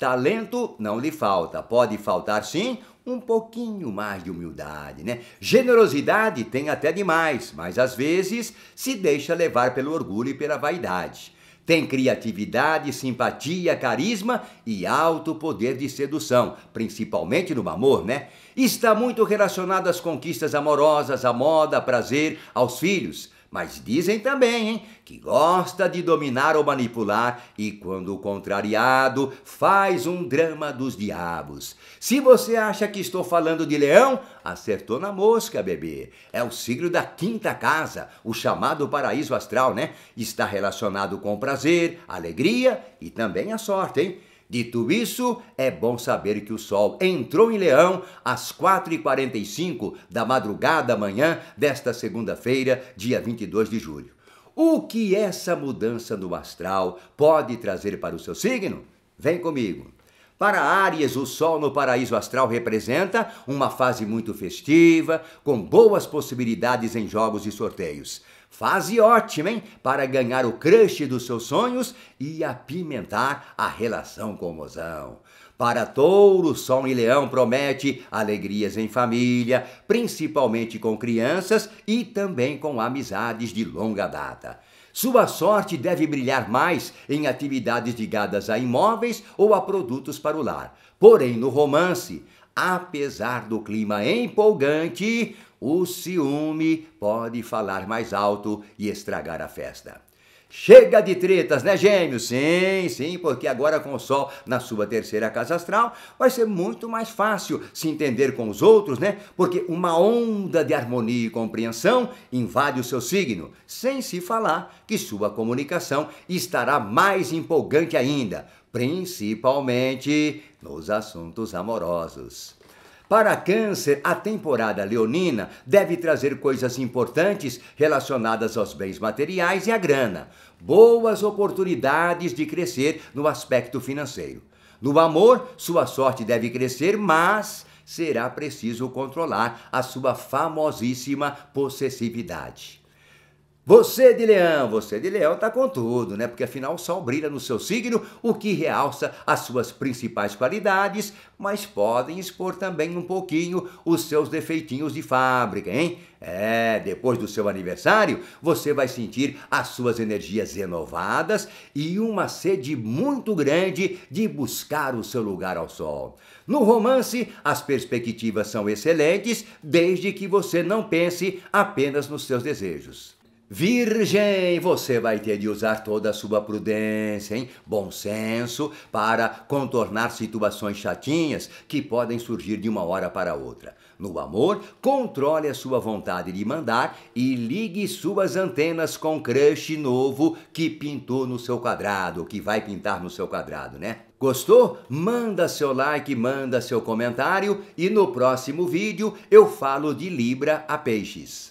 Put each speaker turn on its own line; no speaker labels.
Talento não lhe falta, pode faltar sim um pouquinho mais de humildade, né? Generosidade tem até demais, mas às vezes se deixa levar pelo orgulho e pela vaidade. Tem criatividade, simpatia, carisma e alto poder de sedução, principalmente no amor, né? Está muito relacionado às conquistas amorosas, à moda, a prazer, aos filhos. Mas dizem também, hein, que gosta de dominar ou manipular e, quando contrariado, faz um drama dos diabos. Se você acha que estou falando de leão, acertou na mosca, bebê. É o signo da quinta casa, o chamado paraíso astral, né? Está relacionado com prazer, alegria e também a sorte, hein? Dito isso, é bom saber que o sol entrou em Leão às 4h45 da madrugada manhã desta segunda-feira, dia 22 de julho. O que essa mudança no astral pode trazer para o seu signo? Vem comigo. Para Áries, o Sol no paraíso astral representa uma fase muito festiva, com boas possibilidades em jogos e sorteios. Fase ótima, hein? Para ganhar o crush dos seus sonhos e apimentar a relação com o mozão. Para touro, sol e leão promete alegrias em família, principalmente com crianças e também com amizades de longa data. Sua sorte deve brilhar mais em atividades ligadas a imóveis ou a produtos para o lar. Porém, no romance, Apesar do clima empolgante, o ciúme pode falar mais alto e estragar a festa. Chega de tretas, né, gêmeos? Sim, sim, porque agora com o Sol na sua terceira casa astral, vai ser muito mais fácil se entender com os outros, né? Porque uma onda de harmonia e compreensão invade o seu signo, sem se falar que sua comunicação estará mais empolgante ainda, principalmente nos assuntos amorosos. Para Câncer, a temporada leonina deve trazer coisas importantes relacionadas aos bens materiais e à grana, boas oportunidades de crescer no aspecto financeiro. No amor, sua sorte deve crescer, mas será preciso controlar a sua famosíssima possessividade. Você de leão, você de leão tá com tudo, né? Porque afinal o sol brilha no seu signo, o que realça as suas principais qualidades, mas podem expor também um pouquinho os seus defeitinhos de fábrica, hein? É, depois do seu aniversário, você vai sentir as suas energias renovadas e uma sede muito grande de buscar o seu lugar ao sol. No romance, as perspectivas são excelentes, desde que você não pense apenas nos seus desejos. Virgem, você vai ter de usar toda a sua prudência, hein? bom senso, para contornar situações chatinhas que podem surgir de uma hora para outra. No amor, controle a sua vontade de mandar e ligue suas antenas com crush novo que pintou no seu quadrado, que vai pintar no seu quadrado, né? Gostou? Manda seu like, manda seu comentário e no próximo vídeo eu falo de Libra a Peixes.